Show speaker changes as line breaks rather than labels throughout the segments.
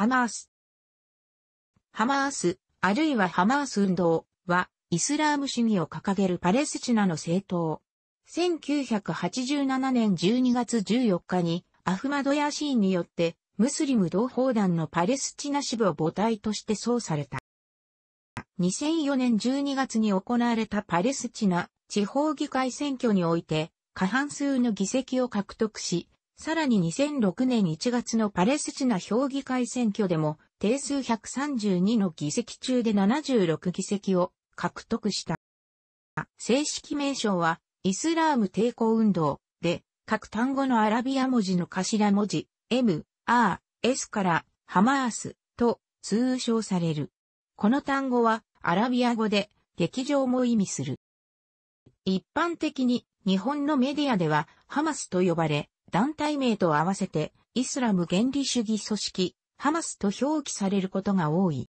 ハマース。ハマース、あるいはハマース運動は、イスラーム主義を掲げるパレスチナの政党。1987年12月14日に、アフマドヤシーンによって、ムスリム同胞団のパレスチナ支部を母体として創された。2004年12月に行われたパレスチナ地方議会選挙において、過半数の議席を獲得し、さらに2006年1月のパレスチナ評議会選挙でも定数132の議席中で76議席を獲得した。正式名称はイスラーム抵抗運動で各単語のアラビア文字の頭文字 M、R、S からハマースと通称される。この単語はアラビア語で劇場も意味する。一般的に日本のメディアではハマスと呼ばれ、団体名と合わせて、イスラム原理主義組織、ハマスと表記されることが多い。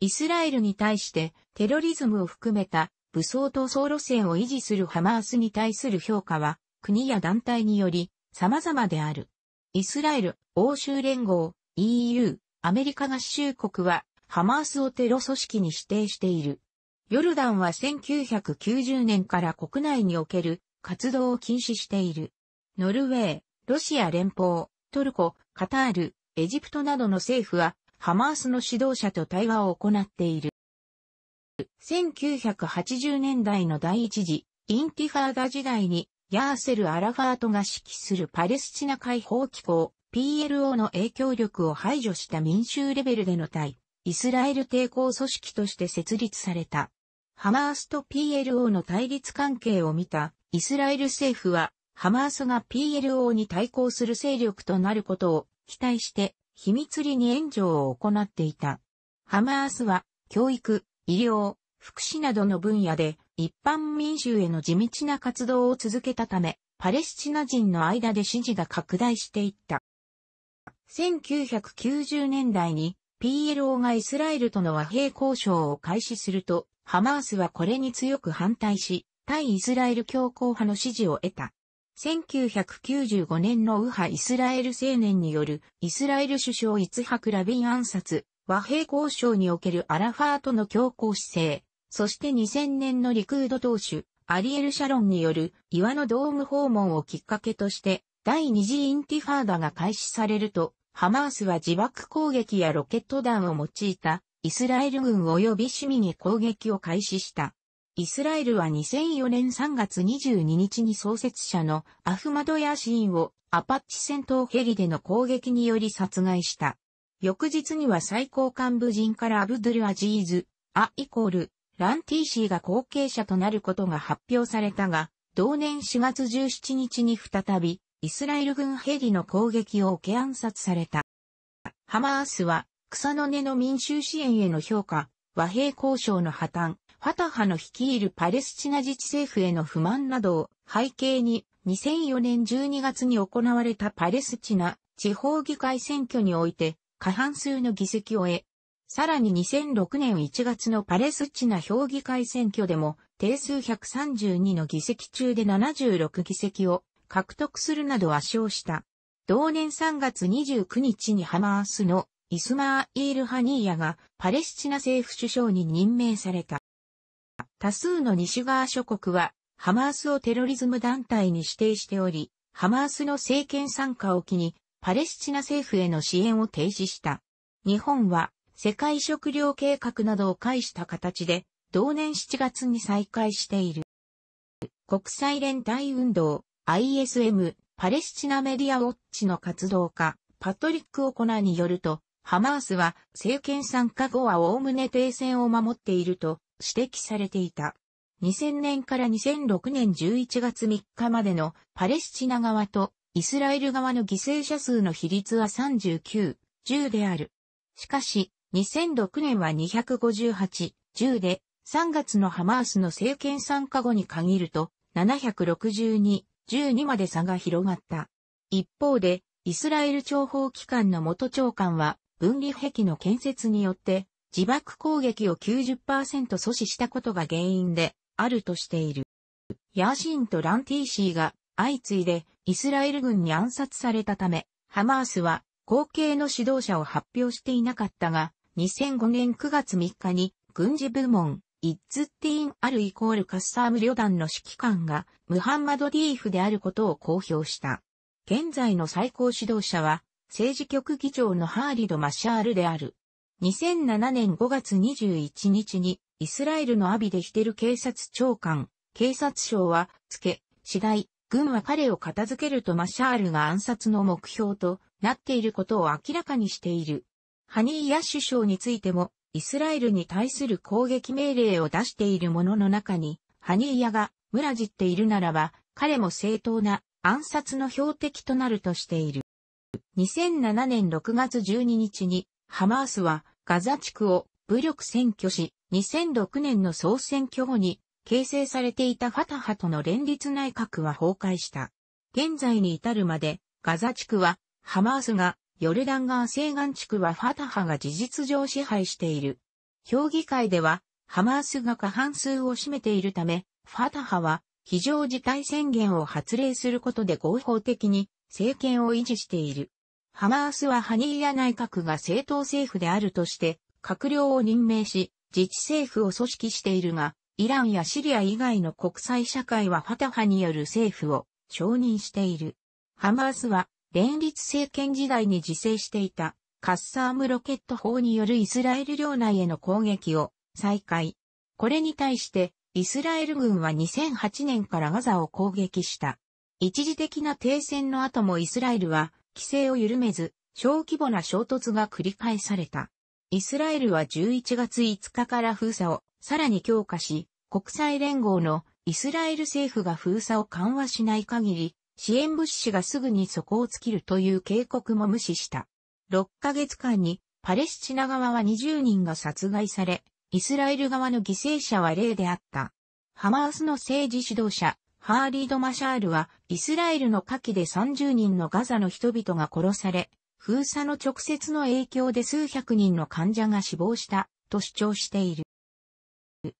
イスラエルに対してテロリズムを含めた武装闘争路線を維持するハマースに対する評価は国や団体により様々である。イスラエル、欧州連合、EU、アメリカ合衆国はハマースをテロ組織に指定している。ヨルダンは1990年から国内における活動を禁止している。ノルウェー、ロシア連邦、トルコ、カタール、エジプトなどの政府は、ハマースの指導者と対話を行っている。1980年代の第一次、インティファーダ時代に、ヤーセル・アラファートが指揮するパレスチナ解放機構 PLO の影響力を排除した民衆レベルでの対、イスラエル抵抗組織として設立された。ハマースと PLO の対立関係を見たイスラエル政府はハマースが PLO に対抗する勢力となることを期待して秘密裏に援助を行っていた。ハマースは教育、医療、福祉などの分野で一般民衆への地道な活動を続けたため、パレスチナ人の間で支持が拡大していった。1990年代に PLO がイスラエルとの和平交渉を開始すると、ハマースはこれに強く反対し、対イスラエル強硬派の支持を得た。1995年の右派イスラエル青年によるイスラエル首相イツハク・ラビン暗殺、和平交渉におけるアラファーとの強硬姿勢、そして2000年のリクード党首、アリエル・シャロンによる岩のドーム訪問をきっかけとして、第二次インティファーダが開始されると、ハマースは自爆攻撃やロケット弾を用いたイスラエル軍及び市民へ攻撃を開始した。イスラエルは2004年3月22日に創設者のアフマドヤシーンをアパッチ戦闘ヘリでの攻撃により殺害した。翌日には最高幹部陣からアブドゥルアジーズ、アイコール、ランティーシーが後継者となることが発表されたが、同年4月17日に再び、イスラエル軍ヘリの攻撃を受け暗殺された。ハマースは、草の根の民衆支援への評価、和平交渉の破綻、ファタハの率いるパレスチナ自治政府への不満などを背景に2004年12月に行われたパレスチナ地方議会選挙において過半数の議席を得、さらに2006年1月のパレスチナ評議会選挙でも定数132の議席中で76議席を獲得するなど圧勝した。同年3月29日にハマースのイスマーイール・ハニーヤがパレスチナ政府首相に任命された。多数の西側諸国は、ハマースをテロリズム団体に指定しており、ハマースの政権参加を機に、パレスチナ政府への支援を停止した。日本は、世界食糧計画などを介した形で、同年7月に再開している。国際連帯運動、ISM、パレスチナメディアウォッチの活動家、パトリック・オコナによると、ハマースは政権参加後は概ね停戦を守っていると指摘されていた。2000年から2006年11月3日までのパレスチナ側とイスラエル側の犠牲者数の比率は39、10である。しかし、2006年は258、10で、3月のハマースの政権参加後に限ると、762、12まで差が広がった。一方で、イスラエル諜報機関の元長官は、分離壁の建設によって、自爆攻撃を90%阻止したことが原因であるとしている。ヤーシンとランティーシーが相次いでイスラエル軍に暗殺されたため、ハマースは後継の指導者を発表していなかったが、2005年9月3日に軍事部門、イッツティーン・アルイコールカッサーム旅団の指揮官がムハンマド・ディーフであることを公表した。現在の最高指導者は政治局議長のハーリド・マシャールである。2007年5月21日にイスラエルのアビデヒテル警察長官、警察省は、つけ、次第、軍は彼を片付けるとマシャールが暗殺の目標となっていることを明らかにしている。ハニーヤ首相についても、イスラエルに対する攻撃命令を出している者の中に、ハニーヤが村じっているならば、彼も正当な暗殺の標的となるとしている。2007年6月12日にハマースはガザ地区を武力占拠し、2006年の総選挙後に形成されていたファタハとの連立内閣は崩壊した。現在に至るまでガザ地区はハマースが、ヨルダン川西岸地区はファタハが事実上支配している。評議会ではハマースが過半数を占めているため、ファタハは非常事態宣言を発令することで合法的に政権を維持している。ハマースはハニーヤ内閣が政党政府であるとして、閣僚を任命し、自治政府を組織しているが、イランやシリア以外の国際社会はファタハによる政府を承認している。ハマースは連立政権時代に自制していたカッサームロケット砲によるイスラエル領内への攻撃を再開。これに対してイスラエル軍は2008年からガザを攻撃した。一時的な停戦の後もイスラエルは規制を緩めず、小規模な衝突が繰り返された。イスラエルは11月5日から封鎖をさらに強化し、国際連合のイスラエル政府が封鎖を緩和しない限り、支援物資がすぐに底を尽きるという警告も無視した。6ヶ月間にパレスチナ側は20人が殺害され、イスラエル側の犠牲者は例であった。ハマースの政治指導者、ハーリード・マシャールは、イスラエルの火器で30人のガザの人々が殺され、封鎖の直接の影響で数百人の患者が死亡した、と主張している。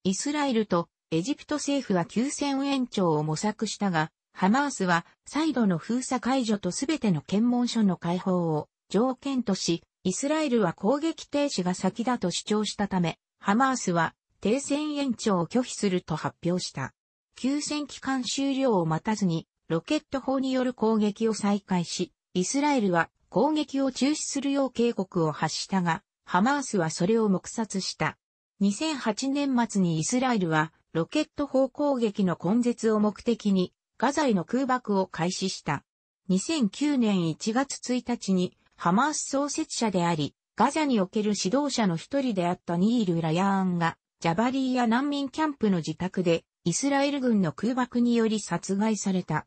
イスラエルとエジプト政府は休戦延長を模索したが、ハマースは再度の封鎖解除とすべての検問所の解放を条件とし、イスラエルは攻撃停止が先だと主張したため、ハマースは停戦延長を拒否すると発表した。休戦期間終了を待たずに、ロケット砲による攻撃を再開し、イスラエルは攻撃を中止するよう警告を発したが、ハマースはそれを黙殺した。2008年末にイスラエルは、ロケット砲攻撃の根絶を目的に、ガザへの空爆を開始した。2009年1月1日に、ハマース創設者であり、ガザにおける指導者の一人であったニール・ラヤーンが、ジャバリーや難民キャンプの自宅でイスラエル軍の空爆により殺害された。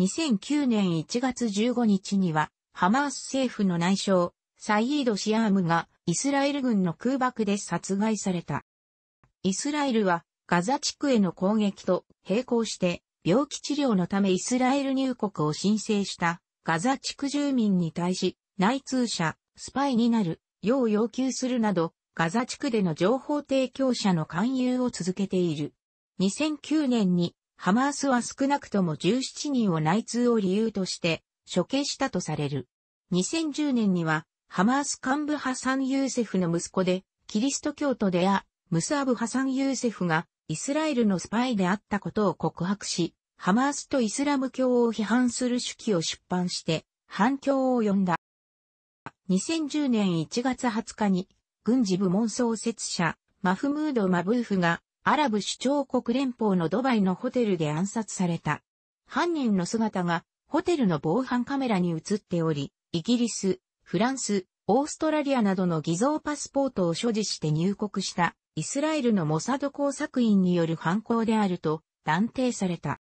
2009年1月15日には、ハマース政府の内相、サイード・シアームがイスラエル軍の空爆で殺害された。イスラエルはガザ地区への攻撃と並行して病気治療のためイスラエル入国を申請したガザ地区住民に対し内通者、スパイになるよう要求するなどガザ地区での情報提供者の勧誘を続けている。2009年にハマースは少なくとも17人を内通を理由として処刑したとされる。2010年にはハマース幹部ハサン・ユーセフの息子でキリスト教徒であ、ムスアブ・ハサン・ユーセフがイスラエルのスパイであったことを告白し、ハマースとイスラム教を批判する手記を出版して反響を呼んだ。2010年1月20日に軍事部門創設者マフムード・マブーフがアラブ首長国連邦のドバイのホテルで暗殺された。犯人の姿がホテルの防犯カメラに映っており、イギリス、フランス、オーストラリアなどの偽造パスポートを所持して入国したイスラエルのモサド工作員による犯行であると断定された。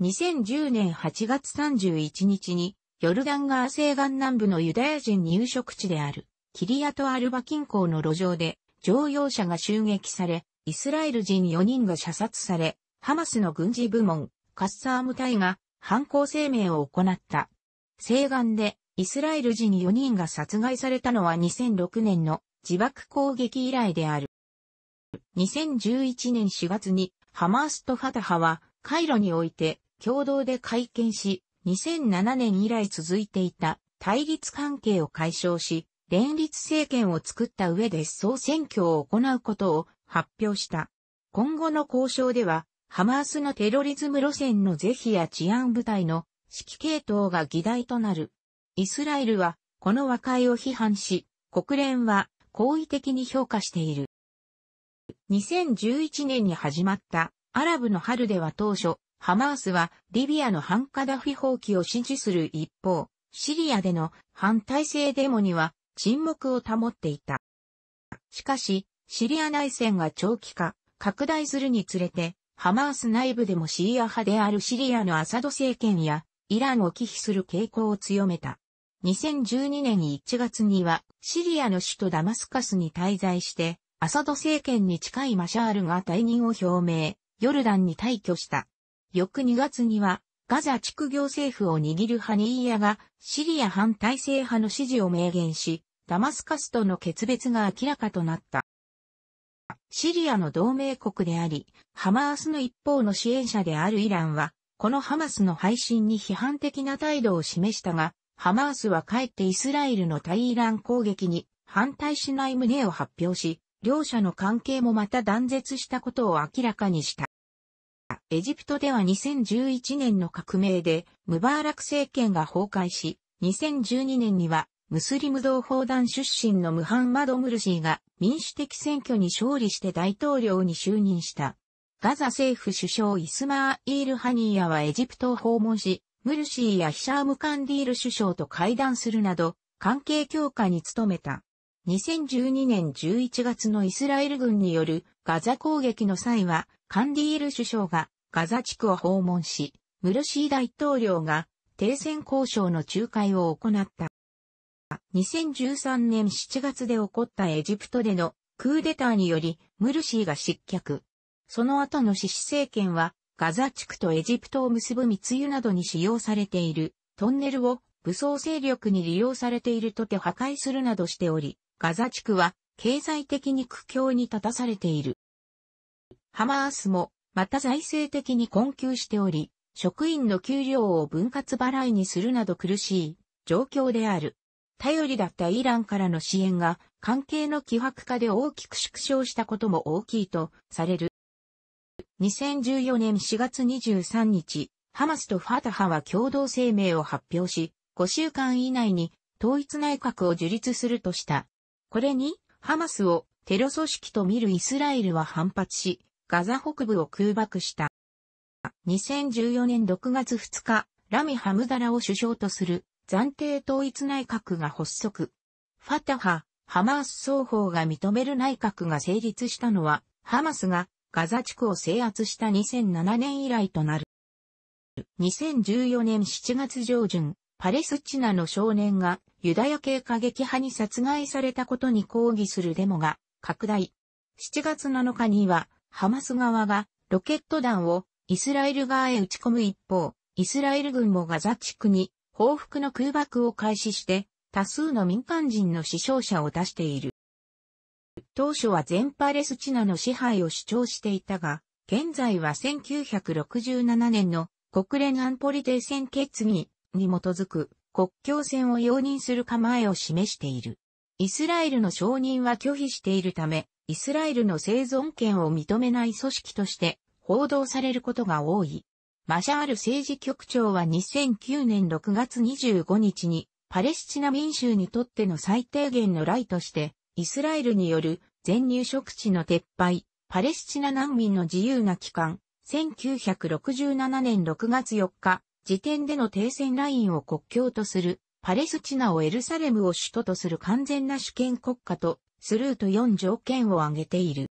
2010年8月31日にヨルダン川西岸南部のユダヤ人入植地であるキリアトアルバ近郊の路上で乗用車が襲撃されイスラエル人4人が射殺され、ハマスの軍事部門、カッサーム隊が犯行声明を行った。西岸でイスラエル人4人が殺害されたのは2006年の自爆攻撃以来である。2011年4月にハマースとファタハはカイロにおいて共同で会見し、2007年以来続いていた対立関係を解消し、連立政権を作った上で総選挙を行うことを発表した。今後の交渉では、ハマースのテロリズム路線の是非や治安部隊の指揮系統が議題となる。イスラエルは、この和解を批判し、国連は好意的に評価している。2011年に始まったアラブの春では当初、ハマースはリビアの反カダフィ放棄を支持する一方、シリアでの反体制デモには沈黙を保っていた。しかし、シリア内戦が長期化、拡大するにつれて、ハマース内部でもシーア派であるシリアのアサド政権やイランを忌避する傾向を強めた。2012年1月にはシリアの首都ダマスカスに滞在して、アサド政権に近いマシャールが退任を表明、ヨルダンに退去した。翌2月には、ガザ地区行政府を握るハニーヤが、シリア反体制派の支持を明言し、ダマスカスとの決別が明らかとなった。シリアの同盟国であり、ハマースの一方の支援者であるイランは、このハマスの配信に批判的な態度を示したが、ハマースはかえってイスラエルの対イラン攻撃に反対しない旨を発表し、両者の関係もまた断絶したことを明らかにした。エジプトでは2011年の革命でムバーラク政権が崩壊し、2012年にはムスリム同胞団出身のムハンマド・ムルシーが民主的選挙に勝利して大統領に就任した。ガザ政府首相イスマー・イール・ハニーヤはエジプトを訪問し、ムルシーやヒシャーム・カンディール首相と会談するなど、関係強化に努めた。2012年11月のイスラエル軍によるガザ攻撃の際は、カンディール首相がガザ地区を訪問し、ムルシー大統領が停戦交渉の仲介を行った。2013年7月で起こったエジプトでのクーデターによりムルシーが失脚。その後のシシ政権はガザ地区とエジプトを結ぶ密輸などに使用されているトンネルを武装勢力に利用されているとて破壊するなどしており、ガザ地区は経済的に苦境に立たされている。ハマースもまた財政的に困窮しており、職員の給料を分割払いにするなど苦しい状況である。頼りだったイランからの支援が関係の希薄化で大きく縮小したことも大きいとされる。2014年4月23日、ハマスとファタハは共同声明を発表し、5週間以内に統一内閣を樹立するとした。これに、ハマスをテロ組織と見るイスラエルは反発し、ガザ北部を空爆した。2014年6月2日、ラミ・ハムダラを首相とする暫定統一内閣が発足。ファタハ、ハマース双方が認める内閣が成立したのは、ハマスがガザ地区を制圧した2007年以来となる。2014年7月上旬、パレスチナの少年がユダヤ系過激派に殺害されたことに抗議するデモが拡大。7月7日には、ハマス側がロケット弾をイスラエル側へ撃ち込む一方、イスラエル軍もガザ地区に報復の空爆を開始して、多数の民間人の死傷者を出している。当初は全パレスチナの支配を主張していたが、現在は1967年の国連安保理停戦決議に基づく国境線を容認する構えを示している。イスラエルの承認は拒否しているため、イスラエルの生存権を認めない組織として報道されることが多い。マシャール政治局長は2009年6月25日に、パレスチナ民衆にとっての最低限のライとして、イスラエルによる全入植地の撤廃、パレスチナ難民の自由な期間、1967年6月4日、時点での停戦ラインを国境とする、パレスチナをエルサレムを首都とする完全な主権国家と、スルーと4条件を挙げている。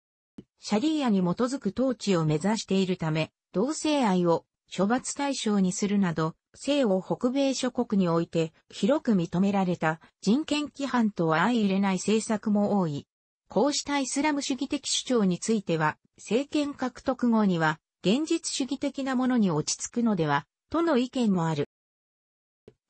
シャリーアに基づく統治を目指しているため、同性愛を処罰対象にするなど、西欧北米諸国において広く認められた人権規範とは相入れない政策も多い。こうしたイスラム主義的主張については、政権獲得後には現実主義的なものに落ち着くのでは、との意見もある。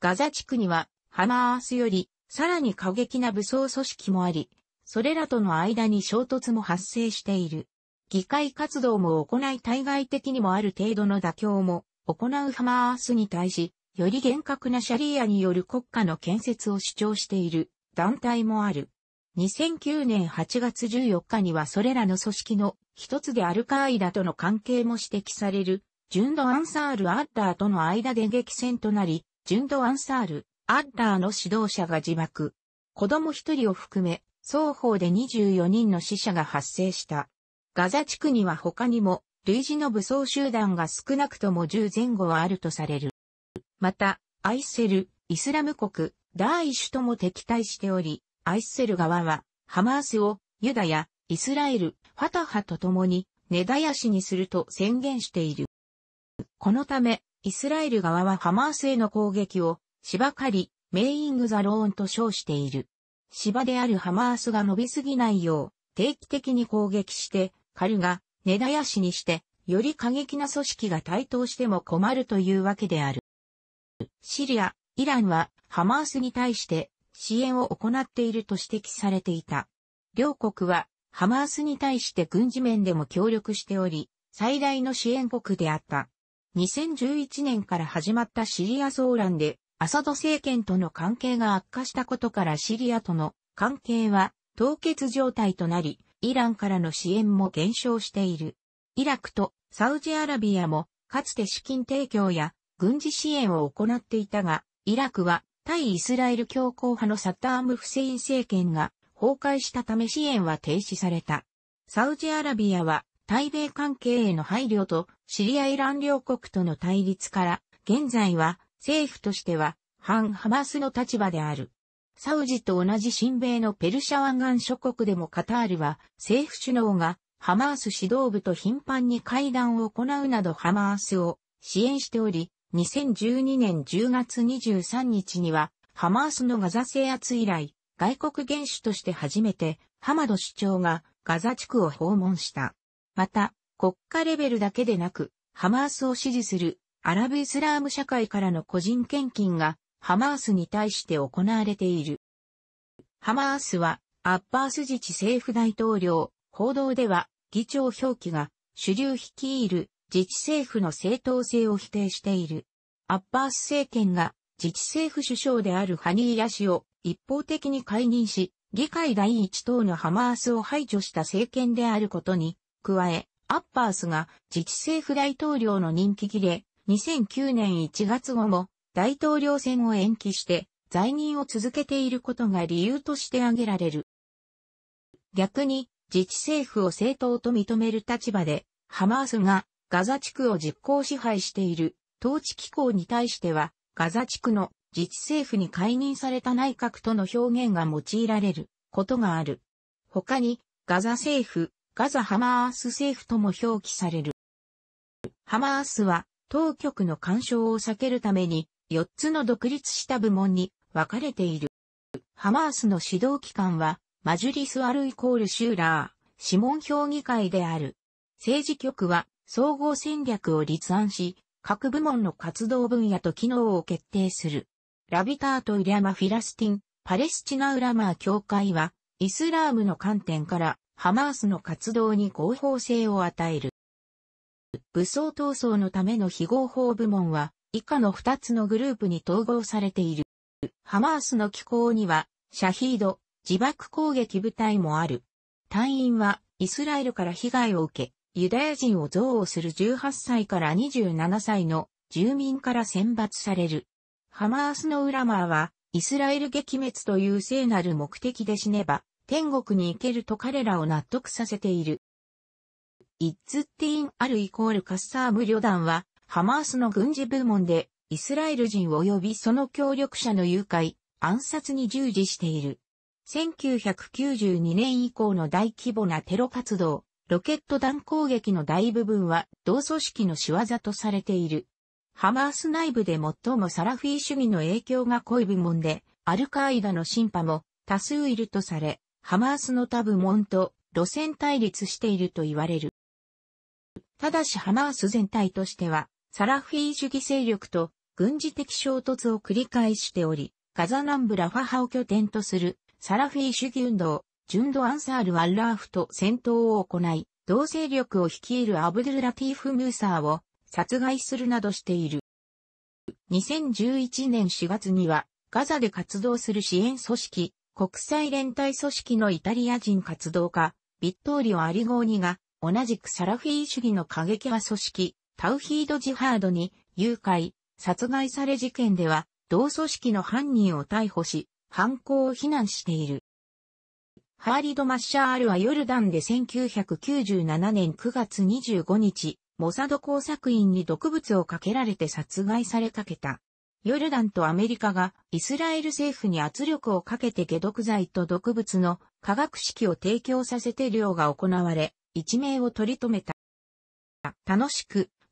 ガザ地区にはハマースよりさらに過激な武装組織もあり、それらとの間に衝突も発生している。議会活動も行い対外的にもある程度の妥協も行うハマースに対し、より厳格なシャリアによる国家の建設を主張している団体もある。2009年8月14日にはそれらの組織の一つでアルカーイダとの関係も指摘される、ジュンド・アンサール・アッダーとの間で激戦となり、ジュンド・アンサール・アッダーの指導者が自爆。子供一人を含め、双方で24人の死者が発生した。ガザ地区には他にも、類似の武装集団が少なくとも10前後はあるとされる。また、アイセル、イスラム国、ダーイシュとも敵対しており、アイセル側は、ハマースを、ユダヤ、イスラエル、ファタハと共に、根絶やしにすると宣言している。このため、イスラエル側はハマースへの攻撃を、芝刈り、メイングザローンと称している。芝であるハマースが伸びすぎないよう、定期的に攻撃して、カルが、根絶やしにして、より過激な組織が台頭しても困るというわけである。シリア、イランはハマースに対して支援を行っていると指摘されていた。両国はハマースに対して軍事面でも協力しており、最大の支援国であった。2011年から始まったシリア騒乱で、アサド政権との関係が悪化したことからシリアとの関係は凍結状態となり、イランからの支援も減少している。イラクとサウジアラビアもかつて資金提供や軍事支援を行っていたが、イラクは対イスラエル強硬派のサターム・フセイン政権が崩壊したため支援は停止された。サウジアラビアは対米関係への配慮とシリア・イラン両国との対立から、現在は政府としては反ハマスの立場である。サウジと同じ親米のペルシャ湾岸諸国でもカタールは政府首脳がハマース指導部と頻繁に会談を行うなどハマースを支援しており、2012年10月23日にはハマースのガザ制圧以来、外国元首として初めてハマド首長がガザ地区を訪問した。また、国家レベルだけでなく、ハマースを支持するアラブイスラーム社会からの個人献金がハマースに対して行われている。ハマースは、アッバース自治政府大統領、報道では、議長表記が、主流率いる自治政府の正当性を否定している。アッバース政権が、自治政府首相であるハニーラ氏を一方的に解任し、議会第一党のハマースを排除した政権であることに、加え、アッパースが自治政府大統領の任期切れ、2009年1月後も大統領選を延期して在任を続けていることが理由として挙げられる。逆に自治政府を政党と認める立場でハマースがガザ地区を実行支配している統治機構に対してはガザ地区の自治政府に解任された内閣との表現が用いられることがある。他にガザ政府、ガザハマース政府とも表記される。ハマースは当局の干渉を避けるために4つの独立した部門に分かれている。ハマースの指導機関は、マジュリスアルイコールシューラー、諮問評議会である。政治局は、総合戦略を立案し、各部門の活動分野と機能を決定する。ラビタート・リアマ・フィラスティン、パレスチナ・ウラマー協会は、イスラームの観点から、ハマースの活動に合法性を与える。武装闘争のための非合法部門は、以下の2つのグループに統合されている。ハマースの機構には、シャヒード、自爆攻撃部隊もある。隊員は、イスラエルから被害を受け、ユダヤ人を憎悪する18歳から27歳の住民から選抜される。ハマースのウラマーは、イスラエル撃滅という聖なる目的で死ねば、天国に行けると彼らを納得させている。イッツッティーン・アルイコールカッサーム旅団は、ハマースの軍事部門で、イスラエル人及びその協力者の誘拐、暗殺に従事している。1992年以降の大規模なテロ活動、ロケット弾攻撃の大部分は同組織の仕業とされている。ハマース内部で最もサラフィー主義の影響が濃い部門で、アルカーイダのンパも多数いるとされ、ハマースの他部門と路線対立していると言われる。ただしハマース全体としては、サラフィー主義勢力と軍事的衝突を繰り返しており、ガザ南部ラファハを拠点とするサラフィー主義運動、ジュンド・アンサール・アッラーフと戦闘を行い、同勢力を率いるアブドゥル・ラティーフ・ムーサーを殺害するなどしている。2011年4月には、ガザで活動する支援組織、国際連帯組織のイタリア人活動家、ビットーリオ・アリゴーニが、同じくサラフィー主義の過激派組織、タウヒード・ジハードに誘拐、殺害され事件では、同組織の犯人を逮捕し、犯行を非難している。ハーリド・マッシャールはヨルダンで1997年9月25日、モサド工作員に毒物をかけられて殺害されかけた。ヨルダンとアメリカがイスラエル政府に圧力をかけて解毒剤と毒物の化学式を提供させて漁が行われ、一命を取り留めた。楽しく